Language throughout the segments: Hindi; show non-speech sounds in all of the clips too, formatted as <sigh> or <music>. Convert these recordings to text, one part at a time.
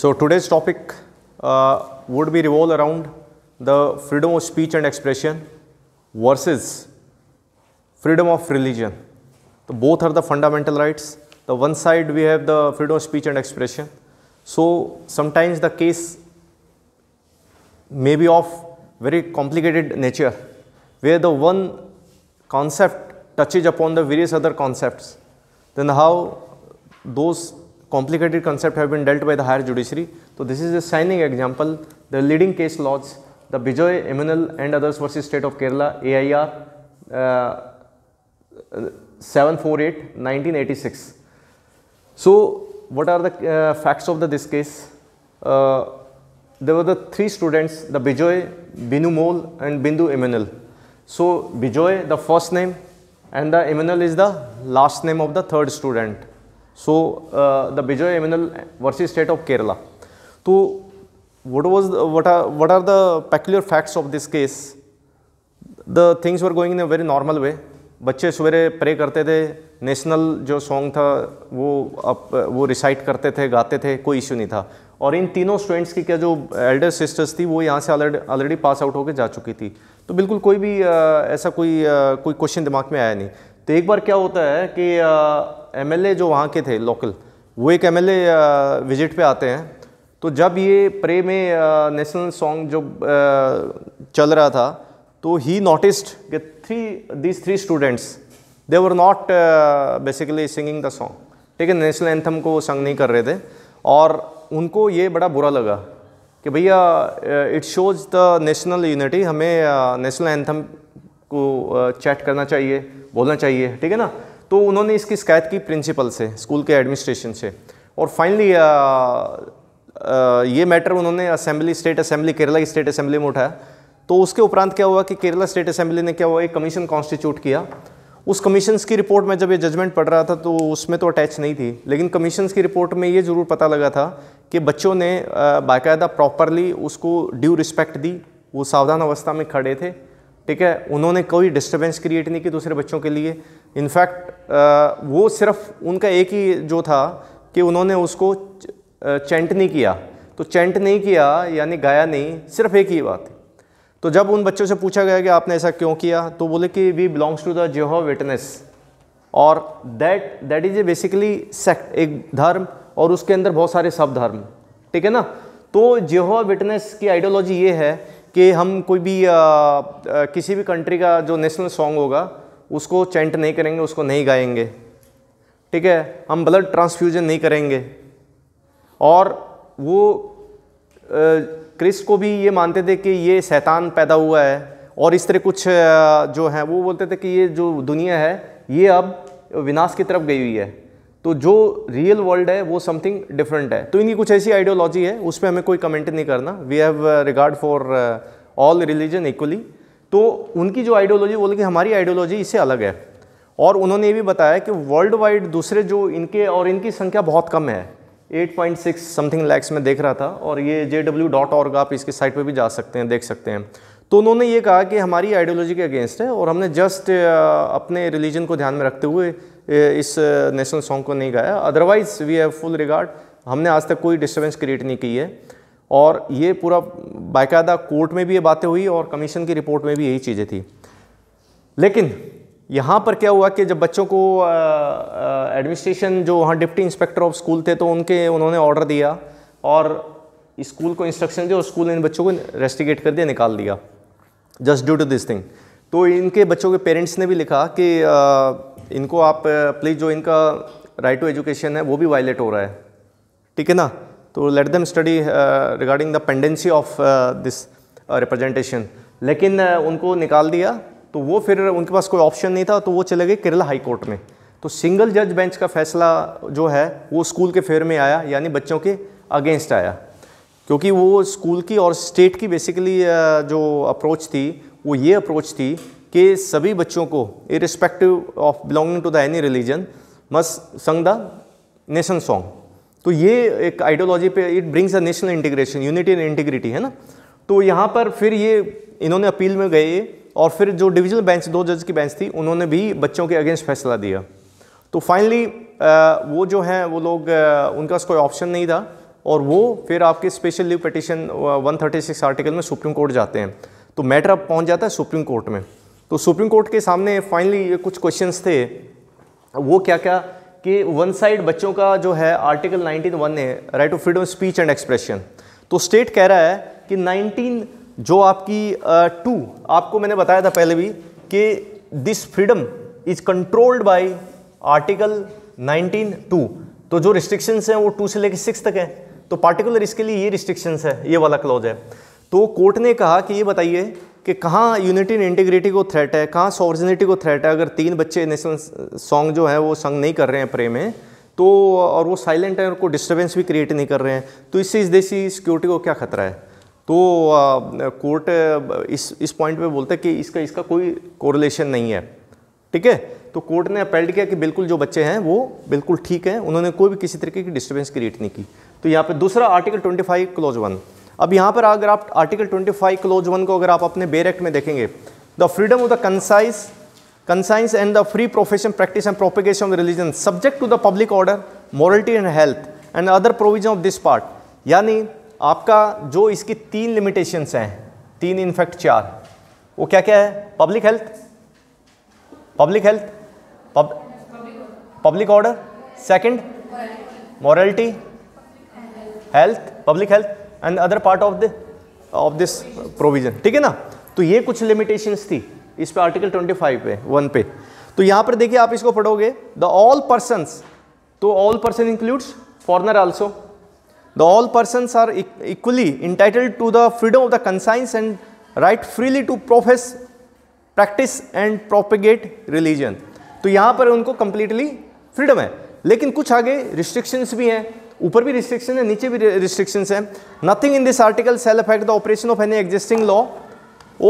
So today's topic uh, would be revolve around the freedom of speech and expression versus freedom of religion. So both are the fundamental rights. The one side we have the freedom of speech and expression. So sometimes the case may be of very complicated nature where the one concept touches upon the various other concepts. Then how those complicated concept have been dealt by the higher judiciary. So, this is a shining example. The leading case laws, the Bijoy, Eminal and others versus State of Kerala, AIR uh, 748, 1986. So, what are the uh, facts of the, this case? Uh, there were the three students, the Bijoy, Binu Mol and Bindu Eminal. So, Bijoy the first name and the Eminal is the last name of the third student. So the uh, the एमिनल Aminal स्टेट ऑफ केरला तो what what was are what are what are the peculiar facts of this case? The things were going in बच्चे सवेरे प्रे करते थे नेशनल जो सॉन्ग था वो अप, वो रिसाइट करते थे गाते थे कोई इश्यू नहीं था और इन तीनों स्टूडेंट्स की क्या जो एल्डर सिस्टर्स थी वो यहाँ से ऑलरेडी पास आउट होकर जा चुकी थी तो बिल्कुल कोई भी आ, uh, ऐसा कोई आ, uh, कोई क्वेश्चन दिमाग में आया नहीं तो एक बार क्या होता है कि आ, एमएलए जो वहाँ के थे लोकल वो एक एमएलए विजिट पे आते हैं तो जब ये प्रे में नेशनल सॉन्ग जो चल रहा था तो he noticed three these three students they were not basically singing the song ठीक है नेशनल एंथम को वो संग नहीं कर रहे थे और उनको ये बड़ा बुरा लगा कि भैया it shows the national unity हमें नेशनल एंथम को चैट करना चाहिए बोलना चाहिए ठीक है ना तो उन्होंने इसकी शिकायत की प्रिंसिपल से स्कूल के एडमिनिस्ट्रेशन से और फाइनली uh, uh, ये मैटर उन्होंने असेंबली स्टेट असेंबली केरला की स्टेट असेंबली में उठाया तो उसके उपरांत क्या हुआ कि केरला स्टेट असेंबली ने क्या हुआ एक कमीशन कॉन्स्टिट्यूट किया उस कमीशन्स की रिपोर्ट में जब ये जजमेंट पढ़ रहा था तो उसमें तो अटैच नहीं थी लेकिन कमीशन्स की रिपोर्ट में ये ज़रूर पता लगा था कि बच्चों ने uh, बाकायदा प्रॉपरली उसको ड्यू रिस्पेक्ट दी वो सावधान अवस्था में खड़े थे ठीक है उन्होंने कोई डिस्टर्बेंस क्रिएट नहीं की दूसरे बच्चों के लिए इनफैक्ट uh, वो सिर्फ उनका एक ही जो था कि उन्होंने उसको चेंट uh, नहीं किया तो चेंट नहीं किया यानी गाया नहीं सिर्फ एक ही बात तो जब उन बच्चों से पूछा गया कि आपने ऐसा क्यों किया तो बोले कि we belongs to the Jehovah witness और that that is a basically sect एक धर्म और उसके अंदर बहुत सारे सब धर्म ठीक है ना तो जेहो विटनेस की आइडियोलॉजी ये है कि हम कोई भी आ, uh, आ, किसी भी कंट्री का जो नेशनल सॉन्ग होगा उसको चेंट नहीं करेंगे उसको नहीं गाएंगे ठीक है हम ब्लड ट्रांसफ्यूजन नहीं करेंगे और वो क्रिस को भी ये मानते थे कि ये शैतान पैदा हुआ है और इस तरह कुछ जो है वो बोलते थे कि ये जो दुनिया है ये अब विनाश की तरफ गई हुई है तो जो रियल वर्ल्ड है वो समथिंग डिफरेंट है तो इनकी कुछ ऐसी आइडियोलॉजी है उस पर हमें कोई कमेंट नहीं करना we have regard for all religion equally तो उनकी जो आइडियोलॉजी बोले कि हमारी आइडियोलॉजी इससे अलग है और उन्होंने ये भी बताया कि वर्ल्ड वाइड दूसरे जो इनके और इनकी संख्या बहुत कम है 8.6 समथिंग लैक्स में देख रहा था और ये जे डब्ल्यू डॉट ऑर्ग आप इसके साइट पे भी जा सकते हैं देख सकते हैं तो उन्होंने ये कहा कि हमारी आइडियोलॉजी के अगेंस्ट है और हमने जस्ट अपने रिलीजन को ध्यान में रखते हुए इस नेशनल सॉन्ग को नहीं गाया otherwise we have full regard हमने आज तक कोई डिस्टर्बेंस क्रिएट नहीं की है और ये पूरा बाकायदा कोर्ट में भी ये बातें हुई और कमीशन की रिपोर्ट में भी यही चीज़ें थी लेकिन यहाँ पर क्या हुआ कि जब बच्चों को एडमिनिस्ट्रेशन जो वहाँ डिप्टी इंस्पेक्टर ऑफ स्कूल थे तो उनके उन्होंने ऑर्डर दिया और स्कूल को इंस्ट्रक्शन दिया और स्कूल ने इन बच्चों को रेस्टिगेट कर दिया निकाल दिया just due to this thing तो इनके बच्चों के पेरेंट्स ने भी लिखा कि आ, इनको आप प्लीज़ जो इनका राइट टू एजुकेशन है वो भी वायलेट हो रहा है ठीक है ना तो let them study regarding the pendency of this representation लेकिन उनको निकाल दिया तो वो फिर उनके पास कोई ऑप्शन नहीं था तो वो चले गए केरला हाई कोर्ट में तो सिंगल जज बेंच का फैसला जो है वो स्कूल के फेयर में आया यानी बच्चों के अगेंस्ट आया क्योंकि वो स्कूल की और स्टेट की बेसिकली जो अप्रोच थी वो ये अप्रोच थी कि सभी बच्चों को irrespective of belonging to the any religion must sung the nation song तो ये एक आइडियोलॉजी पे it brings a national integration unity and integrity है ना तो यहाँ पर फिर ये इन्होंने अपील में गए और फिर जो डिविजनल बेंच दो जज की बेंच थी उन्होंने भी बच्चों के अगेंस्ट फैसला दिया तो फाइनली वो जो हैं वो लोग उनका कोई ऑप्शन नहीं था और वो फिर आपके स्पेशल लीव पटिशन 136 आर्टिकल में सुप्रीम कोर्ट जाते हैं तो मैटर अब पहुंच जाता है सुप्रीम कोर्ट में तो सुप्रीम कोर्ट के सामने फाइनली ये कुछ क्वेश्चंस थे वो क्या क्या कि वन साइड बच्चों का जो है आर्टिकल 19 वन है right to freedom speech and expression तो स्टेट कह रहा है कि 19 जो आपकी टू uh, आपको मैंने बताया था पहले भी कि this freedom is controlled by article 19 two तो जो रिस्ट्रिक्शंस हैं वो टू से लेकर सिक्स तक हैं तो पार्टिकुलर इसके लिए ये रिस्ट्रिक्शंस है ये वाला क्लॉज है तो कोर्ट ने कहा कि ये बताइए कि कहाँ यूनिटी एंड इंटीग्रिटी को थ्रेट है कहाँ सॉर्जिनिटी को थ्रेट है अगर तीन बच्चे नेशनल सॉन्ग जो है वो संग नहीं कर रहे हैं प्रे में तो और वो साइलेंट है और कोई डिस्टर्बेंस भी क्रिएट नहीं कर रहे हैं तो इससे इस देशी सिक्योरिटी को क्या खतरा है तो कोर्ट इस इस पॉइंट पे बोलते हैं कि इसका इसका कोई कोरिलेशन नहीं है ठीक है तो कोर्ट ने अपेल्ड किया कि बिल्कुल जो बच्चे हैं वो बिल्कुल ठीक हैं उन्होंने कोई भी किसी तरीके की डिस्टर्बेंस क्रिएट नहीं की तो यहाँ पे दूसरा आर्टिकल 25 क्लोज वन अब यहाँ पर अगर आप आर्टिकल 25 क्लोज वन को अगर आप अपने बेर एक्ट में देखेंगे the freedom of the concise conscience and the free profession practice and propagation of religion subject to the public order morality and health and other provision of this part यानी आपका जो इसकी तीन लिमिटेशंस हैं तीन इनफैक्ट चार वो क्या क्या है public health public health public order second morality health public health and other part of the of this provision ठीक है ना तो ये कुछ लिमिटेशंस थी इस पे आर्टिकल 25 पे वन पे तो यहाँ पर देखिए आप इसको पढ़ोगे द ऑल पर्सन तो all person includes foreigner also the all person are equally entitled to the freedom of the conscience and right freely to profess practice and propagate religion तो यहाँ पर उनको कंप्लीटली फ्रीडम है लेकिन कुछ आगे रिस्ट्रिक्शंस भी हैं ऊपर भी रिस्ट्रिक्शन है नीचे भी रिस्ट्रिक्शन है nothing in this article shall affect the operation of any existing law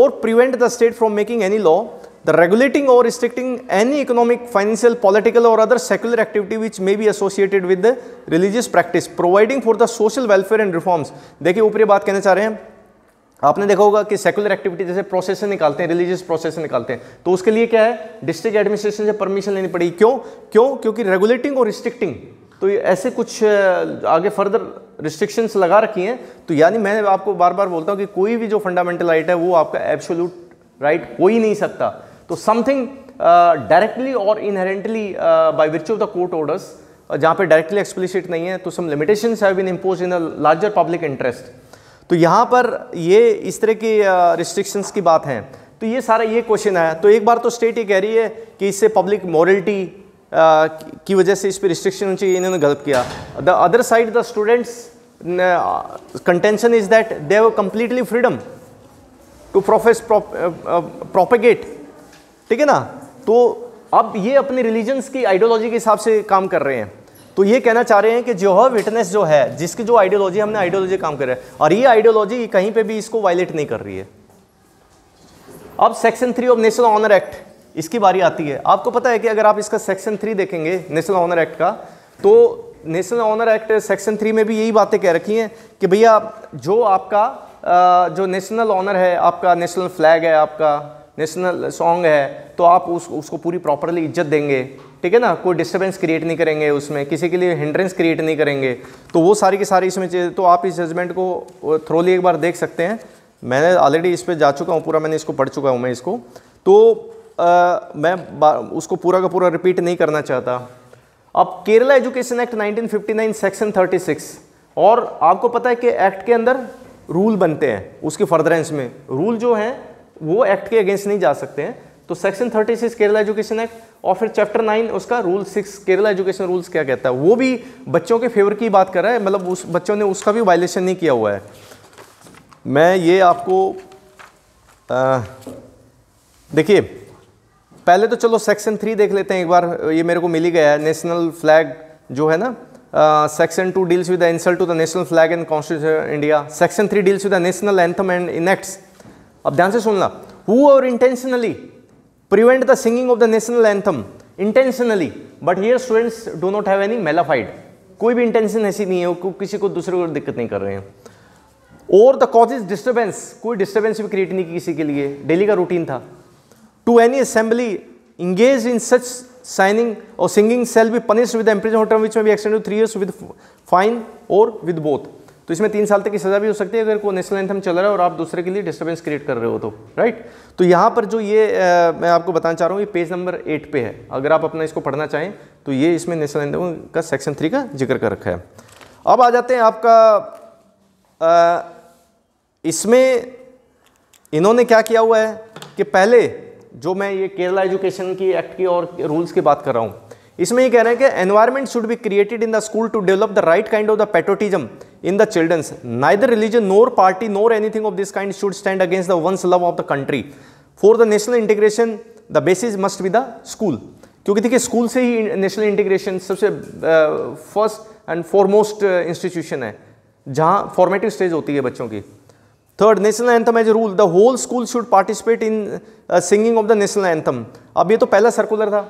और prevent the state from making any law the regulating और restricting any economic financial political और other secular activity which may be associated with religious practice providing for the social welfare and reforms देखिए ऊपर ये बात कहना चाह रहे हैं आपने देखा होगा कि सेकुलर एक्टिविटी जैसे प्रोसेसन निकालते हैं रिलीजियस प्रोसेस निकालते हैं तो उसके लिए क्या है डिस्ट्रिक्ट एडमिनिस्ट्रेशन से परमिशन लेनी पड़ेगी क्यों क्यों क्योंकि रेगुलेटिंग और रिस्ट्रिक्टिंग तो ये ऐसे कुछ आगे फर्दर रिस्ट्रिक्शंस लगा रखी हैं तो यानी मैं आपको बार बार बोलता हूँ कि कोई भी जो फंडामेंटल राइट है वो आपका एब्सोल्यूट राइट हो ही नहीं सकता तो समथिंग डायरेक्टली और inherently by which of the court orders जहाँ पे डायरेक्टली एक्सप्लिसिट नहीं है तो some limitation have been impose in a larger public interest तो यहाँ पर ये इस तरह की रिस्ट्रिक्शंस uh, की बात है तो ये सारा ये क्वेश्चन आया तो एक बार तो स्टेट ये कह रही है कि इससे पब्लिक मॉरलिटी की वजह से इस पर रिस्ट्रिक्शन होनी चाहिए इन्होंने गलत किया the other side the students contention is that they have completely freedom to profess propagate ठीक है ना तो अब ये अपने रिलीजन्स की आइडियोलॉजी के हिसाब से काम कर रहे हैं तो ये कहना चाह रहे हैं कि जो है विटनेस जो है जिसकी जो आइडियोलॉजी हमने आइडियोलॉजी काम कर रहा है और ये आइडियोलॉजी कहीं पे भी इसको वायलेट नहीं कर रही है अब section three of national honour act इसकी बारी आती है आपको पता है कि अगर आप इसका सेक्शन थ्री देखेंगे नेशनल ऑनर एक्ट का तो national honour act section three में भी यही बातें कह रखी हैं कि भैया जो आपका जो नेशनल ऑनर है आपका नेशनल फ्लैग है आपका नेशनल सॉन्ग है तो आप उस उसको पूरी प्रॉपरली इज्जत देंगे ठीक है ना कोई डिस्टर्बेंस क्रिएट नहीं करेंगे उसमें किसी के लिए हिंड्रेंस क्रिएट नहीं करेंगे तो वो सारी की सारी इसमें चीज़ें तो आप इस जजमेंट को थ्रोली एक बार देख सकते हैं मैंने ऑलरेडी इस पर जा चुका हूँ पूरा मैंने इसको पढ़ चुका हूँ मैं इसको तो आ, मैं उसको पूरा का पूरा रिपीट नहीं करना चाहता अब केरला एजुकेशन एक्ट 1959 सेक्शन 36 और आपको पता है कि एक्ट के अंदर रूल बनते हैं उसके फर्दरेंस में रूल जो हैं वो एक्ट के अगेंस्ट नहीं जा सकते हैं तो सेक्शन 36 केरला एजुकेशन एक्ट और फिर चैप्टर नाइन उसका rule six Kerala education rules क्या कहता है वो भी बच्चों के फेवर की बात कर रहा है मतलब उस बच्चों ने उसका भी वायलेशन नहीं किया हुआ है मैं ये आपको देखिए पहले तो चलो सेक्शन थ्री देख लेते हैं एक बार ये मेरे को मिली गया है नेशनल फ्लैग जो है ना section two deals with the insult to the national flag and constitution India section three deals with the national anthem and enacts अब ध्यान से सुनना हु और intentionally prevent the singing of the national anthem intentionally but here students do not have any mala fide कोई भी इंटेंशन ऐसी नहीं है किसी को दूसरे को दिक्कत नहीं कर रहे हैं और द कॉज इज डिस्टर्बेंस कोई डिस्टर्बेंस भी क्रिएट नहीं की किसी के लिए डेली का रूटीन था to any assembly engaged in such signing or singing shall be punished with the imprisonment term which may be extended to 3 years with fine or with both तो इसमें तीन साल तक की सज़ा भी हो सकती है अगर कोई नेशनल एंथम चल रहा है और आप दूसरे के लिए डिस्टर्बेंस क्रिएट कर रहे हो तो राइट तो यहाँ पर जो ये आ, मैं आपको बताना चाह रहा हूँ ये पेज नंबर एट पे है अगर आप अपना इसको पढ़ना चाहें तो ये इसमें नेशनल एंथम का सेक्शन थ्री का जिक्र कर रखा है अब आ जाते हैं आपका आ, इसमें इन्होंने क्या किया हुआ है कि पहले जो मैं ये केरला एजुकेशन की एक्ट की और रूल्स की बात कर रहा हूँ इसमें ये कह रहे हैं कि environment should be created in the school to develop the right kind of the patriotism in the childrens neither religion nor party nor anything of this kind should stand against the one's love of the country for the national integration the basis must be the school क्योंकि देखिए स्कूल से ही नेशनल इंटीग्रेशन सबसे फर्स्ट एंड फॉरमोस्ट इंस्टीट्यूशन है जहाँ फॉर्मेटिव स्टेज होती है बच्चों की third national anthem as rule the whole school should participate in singing of the national anthem अब ये तो पहला सर्कुलर था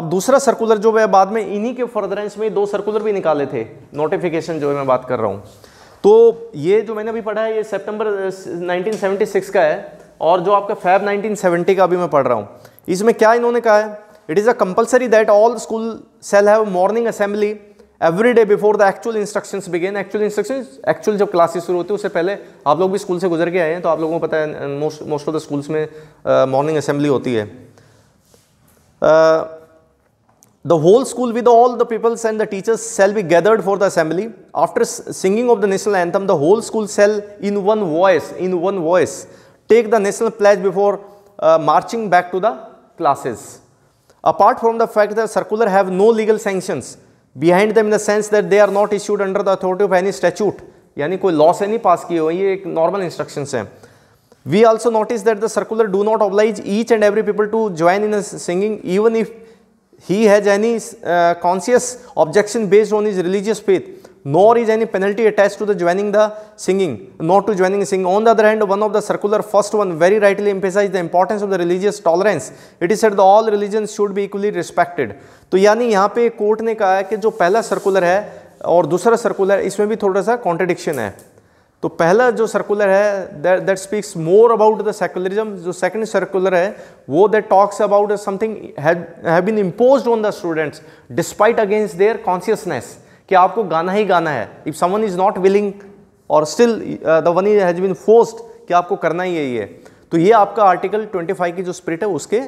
अब दूसरा सर्कुलर जो है बाद में इन्हीं के फर्दरेंस में दो सर्कुलर भी निकाले थे नोटिफिकेशन जो है मैं बात कर रहा हूँ तो ये जो मैंने अभी पढ़ा है ये सितंबर 1976 uh, का है और जो आपका फैब 1970 का अभी मैं पढ़ रहा हूँ इसमें क्या इन्होंने कहा है it is a compulsory that all school shall have morning assembly every day before the actual instructions begin actual instructions actual जब क्लासेस शुरू होती है उससे पहले आप लोग भी स्कूल से गुजर के आए हैं तो आप लोगों को पता है most most of the schools में मॉर्निंग uh, असेंबली होती है the whole school with all the peoples and the teachers shall be gathered for the assembly after singing of the national anthem the whole school shall in one voice in one voice take the national pledge before marching back to the classes apart from the fact that circular have no legal sanctions behind them in the sense that they are not issued under the authority of any statute यानी कोई लॉ से नहीं पास किए हुए ये एक नॉर्मल इंस्ट्रक्शन है we also notice that the circular do not oblige each and every people to join in singing even if he has any conscious objection based on his religious faith nor is any penalty attached to the joining the singing not to joining singing on the other hand one of the circular first one very rightly emphasized the importance of the religious tolerance it is said the all religions should be equally respected तो यानी यहाँ पे कोर्ट ने कहा है कि जो पहला सर्कुलर है और दूसरा सर्कुलर इसमें भी थोड़ा सा कॉन्ट्रडिक्शन है तो पहला जो सर्कुलर है that speaks more about the secularism जो सेकंड सर्कुलर है वो that talks about something have been imposed on the students despite against their consciousness कि आपको गाना ही गाना है if someone is not willing और still the one is has been forced कि आपको करना ही यही है तो ये आपका आर्टिकल 25 की जो स्प्रिट है उसके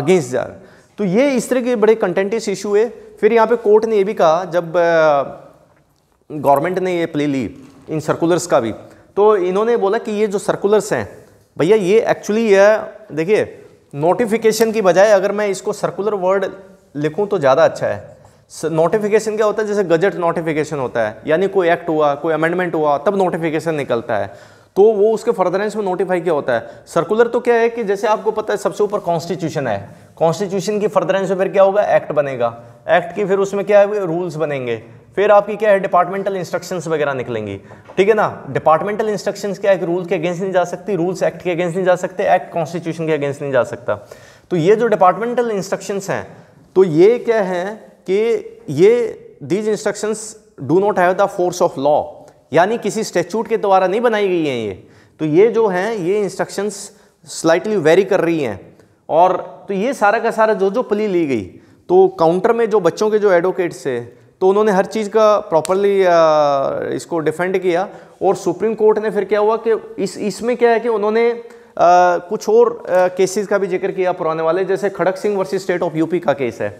अगेंस्ट जा रहा है तो ये इस तरह के बड़े कंटेंटिस इशू है फिर यहाँ पे कोर्ट ने ये भी कहा जब गवर्नमेंट uh, ने ये प्ले ली इन सर्कुलर्स का भी तो इन्होंने बोला कि ये जो सर्कुलर्स हैं भैया ये एक्चुअली uh, देखिए नोटिफिकेशन की बजाय अगर मैं इसको सर्कुलर वर्ड लिखूँ तो ज़्यादा अच्छा है नोटिफिकेशन क्या होता है जैसे गजट नोटिफिकेशन होता है यानी कोई एक्ट हुआ कोई अमेंडमेंट हुआ तब नोटिफिकेशन निकलता है तो वो उसके फर्दरेंस में नोटिफाई क्या होता है सर्कुलर तो क्या है कि जैसे आपको पता है सबसे ऊपर कॉन्स्टिट्यूशन है कॉन्स्टिट्यूशन की फर्दरेंस में फिर क्या होगा एक्ट बनेगा एक्ट की फिर उसमें क्या है रूल्स बनेंगे फिर आपकी क्या है डिपार्टमेंटल इंस्ट्रक्शंस वगैरह निकलेंगी ठीक है ना डिपार्टमेंटल इंस्ट्रक्शंस क्या है कि रूल के अगेंस्ट नहीं जा सकती रूल्स एक्ट के अगेंस्ट नहीं जा सकते एक्ट कॉन्स्टिट्यूशन के अगेंस्ट नहीं जा सकता तो ये जो डिपार्टमेंटल इंस्ट्रक्शंस हैं तो ये क्या है कि ये these instructions do not have the force of law यानी किसी स्टेचूट के द्वारा नहीं बनाई गई हैं ये तो ये जो हैं ये इंस्ट्रक्शंस स्लाइटली वेरी कर रही हैं और तो ये सारा का सारा जो जो प्ली ली गई तो काउंटर में जो बच्चों के जो एडवोकेट्स थे तो उन्होंने हर चीज़ का प्रॉपरली इसको डिफेंड किया और सुप्रीम कोर्ट ने फिर क्या हुआ कि इस इसमें क्या है कि उन्होंने आ, कुछ और केसेस का भी जिक्र किया पुराने वाले जैसे Kharak Singh versus state of UP का केस है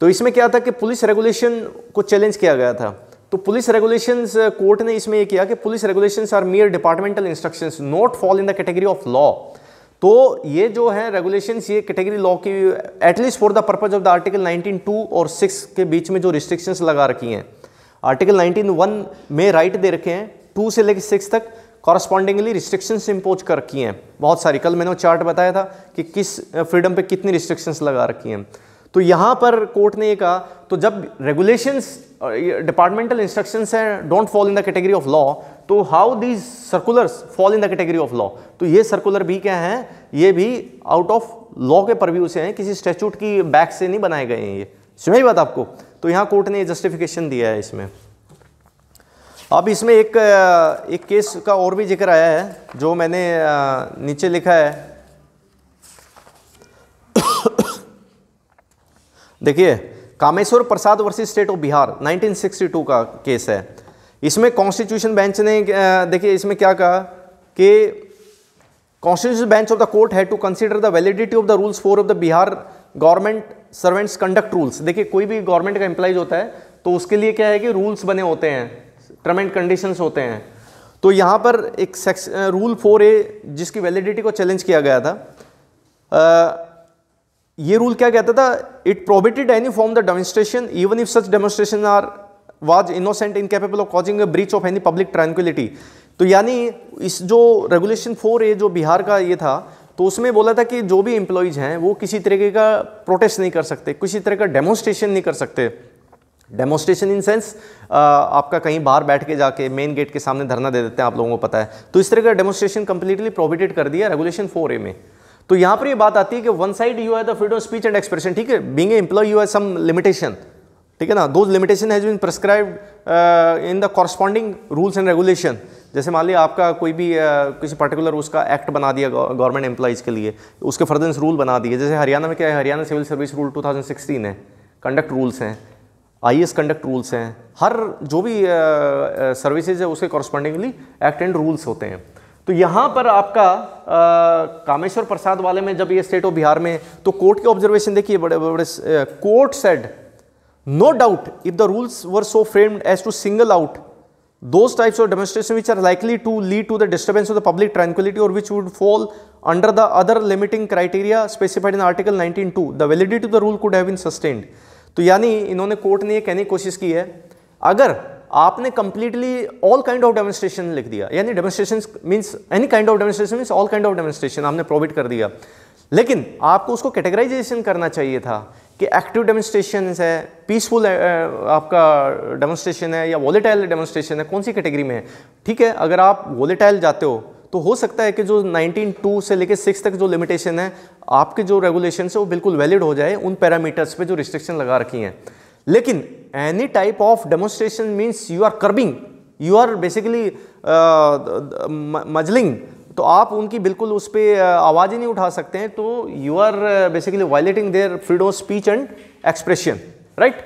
तो इसमें क्या था कि पुलिस रेगुलेशन को चैलेंज किया गया था तो पुलिस रेगुलेशंस कोर्ट uh, ने इसमें यह किया कि police regulations are mere departmental instructions not fall in the category of law तो ये जो है रेगुलेशंस ये कैटेगरी लॉ की at least for the purpose of the article 19.2 और 6 के बीच में जो रिस्ट्रिक्शंस लगा रखी हैं आर्टिकल 19.1 में राइट दे रखे हैं टू से लेकर सिक्स तक कॉरस्पॉन्डिंगली रिस्ट्रिक्शंस इम्पोज कर रखी हैं बहुत सारी कल मैंने वो चार्ट बताया था कि किस फ्रीडम uh, पे कितनी रिस्ट्रिक्शंस लगा रखी हैं तो यहां पर कोर्ट ने कहा तो जब रेगुलेशंस डिपार्टमेंटल इंस्ट्रक्शन है don't fall in the category of law तो how these circulars fall in the category of law तो ये सर्कुलर भी क्या है ये भी आउट ऑफ लॉ के परव्यू से हैं किसी स्टैचूट की बैक से नहीं बनाए गए हैं ये समझ बात आपको तो यहां कोर्ट ने जस्टिफिकेशन दिया है इसमें अब इसमें एक एक केस का और भी जिक्र आया है जो मैंने नीचे लिखा है देखिए Kameshwar Prasad versus state of Bihar 1962 का केस है इसमें कॉन्स्टिट्यूशन बेंच ने देखिए इसमें क्या कहा कि constitution bench of the court है to consider the validity of the rules for of the Bihar government servants conduct rules देखिए कोई भी गवर्नमेंट का एम्प्लाइज होता है तो उसके लिए क्या है कि रूल्स बने होते हैं टर्म एंड कंडीशंस होते हैं तो यहाँ पर एक सेक्स रूल फोर ए जिसकी वैलिडिटी को चैलेंज किया गया था आ, ये रूल क्या कहता था it prohibited any form the demonstration even if such demonstration are was innocent capable of causing a breach of any public tranquillity तो यानी इस जो रेगुलेशन फोर ए जो बिहार का ये था तो उसमें बोला था कि जो भी इंप्लॉयज हैं वो किसी तरीके का प्रोटेस्ट नहीं कर सकते किसी तरह का डेमोन्स्ट्रेशन नहीं कर सकते डेमोस्ट्रेशन इन सेंस आपका कहीं बाहर बैठ के जाके मेन गेट के सामने धरना दे देते हैं आप लोगों को पता है तो इस तरह का डेमोस्ट्रेशन कंप्लीटली प्रोविडेड कर दिया रेगुलेशन फोर ए में तो यहां पर ये बात आती है कि वन साइड यू है the freedom of speech and expression ठीक है बींग ए एम्प्लॉय यू है सम लिमिटेशन ठीक है ना दो limitation has been prescribe in the corresponding rules and regulation जैसे मान लिया आपका कोई भी uh, किसी पर्टिकुलर उसका एक्ट बना दिया गवर्नमेंट एम्प्लॉयज़ के लिए उसके फर्दर रूल बना दिए जैसे हरियाणा में क्या है हरियाणा सिविल सर्विस रूल 2016 है कंडक्ट रूल्स हैं आई कंडक्ट रूल्स हैं हर जो भी सर्विसेज uh, uh है उसके कॉरस्पॉन्डिंगली एक्ट एंड रूल्स होते हैं तो यहाँ पर आपका आ, कामेश्वर प्रसाद वाले में जब ये स्टेट ऑफ बिहार में तो कोर्ट के ऑब्जर्वेशन देखिए बड़े बड़े court said no doubt if the rules were so framed as to single out those types of demonstration which are likely to lead to the disturbance of the public tranquillity और which would fall under the other limiting criteria specified in article nineteen two the validity to the rule could have been sustained तो यानी इन्होंने कोर्ट ने यह कहने की कोशिश की है अगर आपने completely all kind of demonstration लिख दिया यानी demonstration means any kind of demonstration means all kind of demonstration आपने प्रोविड कर दिया लेकिन आपको उसको कैटेगराइजेशन करना चाहिए था कि एक्टिव डेमोस्ट्रेशन है पीसफुल आपका डेमोस्ट्रेशन है या वॉलेटाइल डेमोस्ट्रेशन है कौन सी कैटेगरी में है ठीक है अगर आप वॉलेटाइल जाते हो तो हो सकता है कि जो 192 से लेकर सिक्स तक जो लिमिटेशन है आपके जो रेगुलेशन है वो बिल्कुल वैलिड हो जाए उन पैरामीटर्स पे जो रिस्ट्रिक्शन लगा रखी हैं लेकिन any type of demonstration means you are curbing you are basically muzzling तो आप उनकी बिल्कुल उस पर uh, आवाज़ ही नहीं उठा सकते हैं तो you are basically violating their freedom of speech and expression right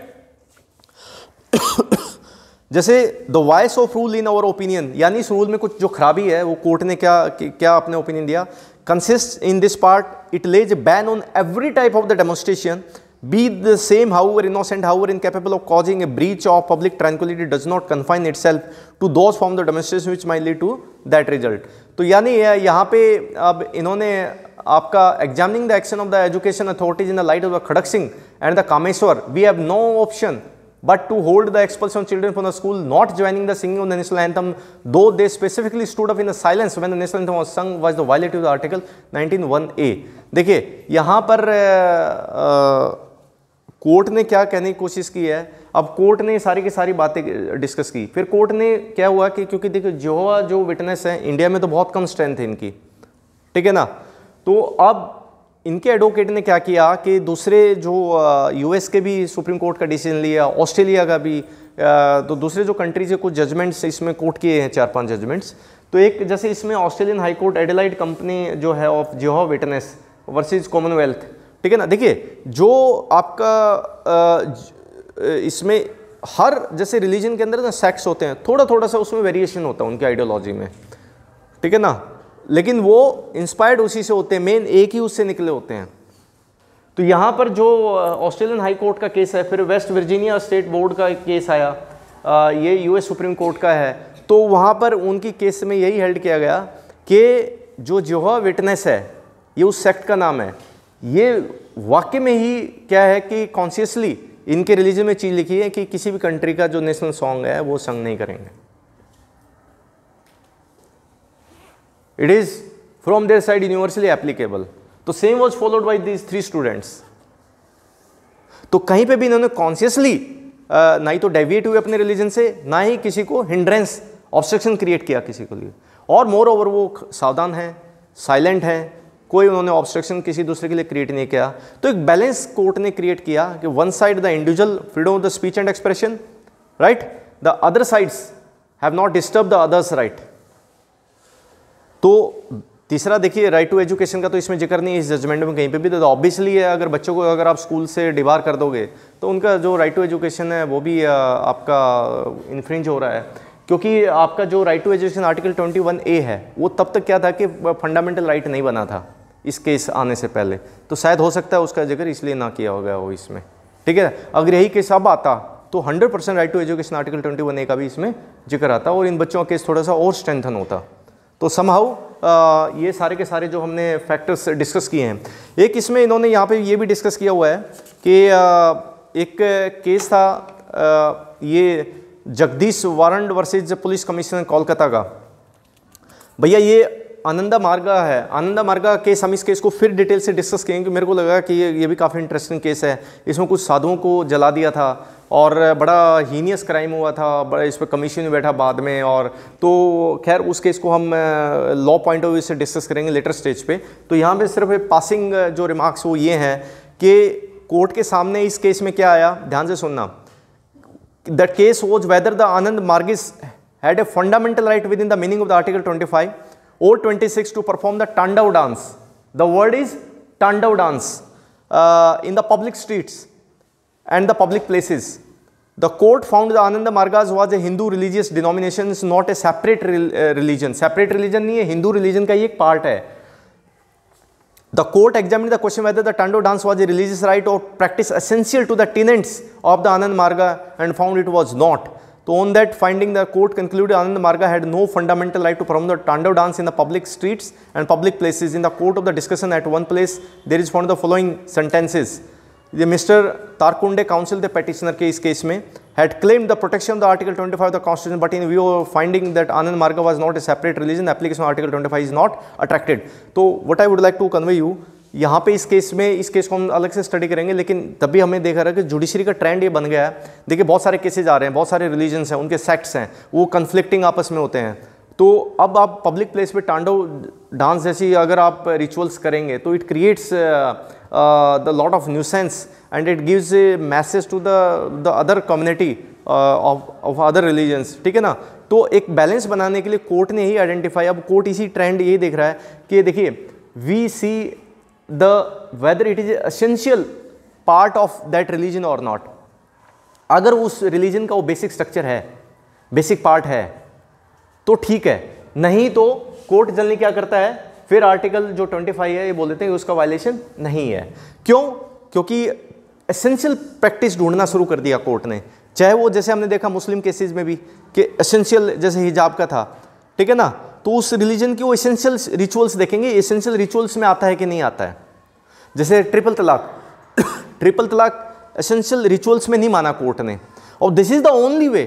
जैसे the voice of rule in our opinion यानी इस रूल में कुछ जो खराबी है वो कोर्ट ने क्या क्या अपने ओपिनियन दिया consist in this part it lays ban on every type of the demonstration be the same however innocent however incapable of causing a breach of public tranquility does not confine itself to those from the demonstration which might lead to that result to yani yahan pe ab inhone aapka examining the action of the education authorities in the light of the khadak singh and the kameshwar we have no option but to hold the expulsion of children from the school not joining the singing of the national anthem though they specifically stood up in the silence when the national anthem was sung was the violative of the article 191a dekhiye yahan par uh, uh, court ने क्या कहने की कोशिश की है अब कोर्ट ने सारी की सारी बातें डिस्कस की फिर कोर्ट ने क्या हुआ कि क्योंकि देखो जोवा जो विटनेस हैं इंडिया में तो बहुत कम स्ट्रेंथ है इनकी ठीक है ना तो अब इनके एडवोकेट ने क्या किया कि दूसरे जो यूएस के भी सुप्रीम कोर्ट का डिसीजन लिया ऑस्ट्रेलिया का भी तो दूसरे जो कंट्रीज के कुछ जजमेंट्स इसमें कोर्ट किए हैं चार पांच जजमेंट्स तो एक जैसे इसमें ऑस्ट्रेलियन हाई कोर्ट कंपनी जो है of Jehovah witness versus Commonwealth ठीक है ना देखिए जो आपका इसमें हर जैसे रिलीजन के अंदर ना सेक्स होते हैं थोड़ा थोड़ा सा उसमें वेरिएशन होता है उनकी आइडियोलॉजी में ठीक है ना लेकिन वो इंस्पायर्ड उसी से होते हैं मेन एक ही उससे निकले होते हैं तो यहाँ पर जो ऑस्ट्रेलियन हाई कोर्ट का केस है फिर वेस्ट वर्जीनिया स्टेट बोर्ड का केस आया ये यूएस सुप्रीम कोर्ट का है तो वहाँ पर उनकी केस में यही हेल्ड किया गया कि जो जोहा विटनेस है ये उस सेक्ट का नाम है ये वाक्य में ही क्या है कि कॉन्शियसली इनके रिलीजन में चीज़ लिखी है कि किसी भी कंट्री का जो नेशनल सॉन्ग है वो संग नहीं करेंगे it is from their side universally applicable तो same was followed by these three students तो कहीं पे भी इन्होंने कॉन्शियसली ना ही तो डेविएट हुए अपने रिलीजन से ना ही किसी को हिंड्रेंस ऑब्स्ट्रक्शन क्रिएट किया किसी को लिए और मोर ओवर वो सावधान है साइलेंट है कोई उन्होंने ऑब्स्ट्रक्शन किसी दूसरे के लिए क्रिएट नहीं किया तो एक बैलेंस कोर्ट ने क्रिएट किया कि one side the individual freedom of the speech and expression right the other sides have not disturb the others right तो तीसरा देखिए राइट टू एजुकेशन का तो इसमें जिक्र नहीं है इस जजमेंट में कहीं पे भी तो ऑब्वियसली है अगर बच्चों को अगर आप स्कूल से डिबार कर दोगे तो उनका जो राइट टू एजुकेशन है वो भी आपका इन्फ्रिंज हो रहा है क्योंकि आपका जो right to education article 21 A है वो तब तक क्या था कि फंडामेंटल राइट नहीं बना था इस केस आने से पहले तो शायद हो सकता है उसका जिक्र इसलिए ना किया हो गया हो इसमें ठीक है अगर यही केस अब आता तो 100 percent right to education article 21 A का भी इसमें जिक्र आता और इन बच्चों का केस थोड़ा सा और स्ट्रेंथन होता तो समहाउ ये सारे के सारे जो हमने फैक्टर्स डिस्कस किए हैं एक इसमें इन्होंने यहाँ पर ये भी डिस्कस किया हुआ है कि आ, एक केस था आ, ये जगदीश वारंड वर्सेज पुलिस कमिश्नर कोलकाता का भैया ये आनंदा मार्ग है आनंदा मार्ग केस हम इस केस को फिर डिटेल से डिस्कस करेंगे मेरे को लगा कि ये ये भी काफ़ी इंटरेस्टिंग केस है इसमें कुछ साधुओं को जला दिया था और बड़ा हीनियस क्राइम हुआ था बड़ा इस पर कमीशन बैठा बाद में और तो खैर उस केस को हम लॉ पॉइंट ऑफ व्यू से डिस्कस करेंगे लेटर स्टेज पे तो यहाँ पे सिर्फ पासिंग जो रिमार्क्स वो ये हैं कि कोर्ट के सामने इस केस में क्या आया ध्यान से सुनना the case was whether the Ananda Margis had a fundamental right with in the meaning of the article twenty five O26 to perform the Tandau dance. The word is Tandau dance uh, in the public streets and the public places. The court found the Ananda Margas was a Hindu religious denomination, is not a separate uh, religion. Separate religion नहीं Hindu religion ka part hai. The court examined the question whether the Tando dance was a religious rite or practice essential to the tenets of the Anand Marga and found it was not. So on that finding the court concluded Anand Marga had no fundamental right to perform the tando dance in the public streets and public places. In the court of the discussion at one place there is one of the following sentences. The Mr. Tarkunde counsel the petitioner case case had claimed the protection of the article 25 of the constitution but in view of finding that Anand Marga was not a separate religion the application of article 25 is not attracted. So what I would like to convey you यहाँ पे इस केस में इस केस को हम अलग से स्टडी करेंगे लेकिन तभी हमें देखा रहा है कि जुडिशरी का ट्रेंड ये बन गया है देखिए बहुत सारे केसेज आ रहे हैं बहुत सारे रिलीजन्स हैं उनके सेक्ट्स हैं वो कन्फ्लिक्टिंग आपस में होते हैं तो अब आप पब्लिक प्लेस पे टांडव डांस जैसी अगर आप रिचुअल्स करेंगे तो it creates the lot of nuisance and it gives a message to the the other community of other religions ठीक है ना तो एक बैलेंस बनाने के लिए कोर्ट ने ही आइडेंटिफाई अब कोर्ट इसी ट्रेंड यही देख रहा है कि देखिए we see the whether it is essential part of that religion or not अगर उस रिलीजन का वो बेसिक स्ट्रक्चर है बेसिक पार्ट है तो ठीक है नहीं तो कोर्ट जल्दी क्या करता है फिर आर्टिकल जो 25 है ये बोल देते हैं उसका वायलेशन नहीं है क्यों क्योंकि एसेंशियल प्रैक्टिस ढूंढना शुरू कर दिया कोर्ट ने चाहे वो जैसे हमने देखा मुस्लिम केसेस में भी कि एसेंशियल जैसे हिजाब का था ठीक है ना तो उस रिलीजन के वो एसेंशियल रिचुअल्स देखेंगे एसेंशियल रिचुअल्स में आता है कि नहीं आता है जैसे ट्रिपल तलाक ट्रिपल <coughs> तलाक एसेंशियल रिचुअल्स में नहीं माना कोर्ट ने और this is the only way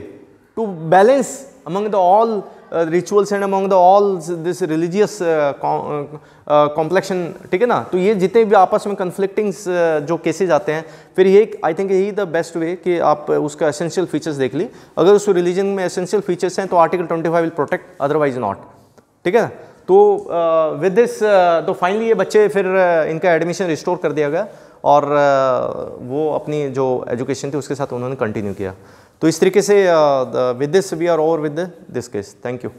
to balance among the all rituals and among the all this religious complexion ठीक है ना तो ये जितने भी आपस में कन्फ्लिक्टिंग uh, जो केसेज आते हैं फिर ये आई थिंक यही द बेस्ट वे कि आप उसका एसेंशियल फीचर्स देख ली अगर उस रिलीजन में एसेंशियल फीचर्स हैं तो article twenty five will protect otherwise not ठीक है तो विद दिस तो फाइनली ये बच्चे फिर इनका एडमिशन रिस्टोर कर दिया गया और वो अपनी जो एजुकेशन थी उसके साथ उन्होंने कंटिन्यू किया तो इस तरीके से with this we are over with this case thank you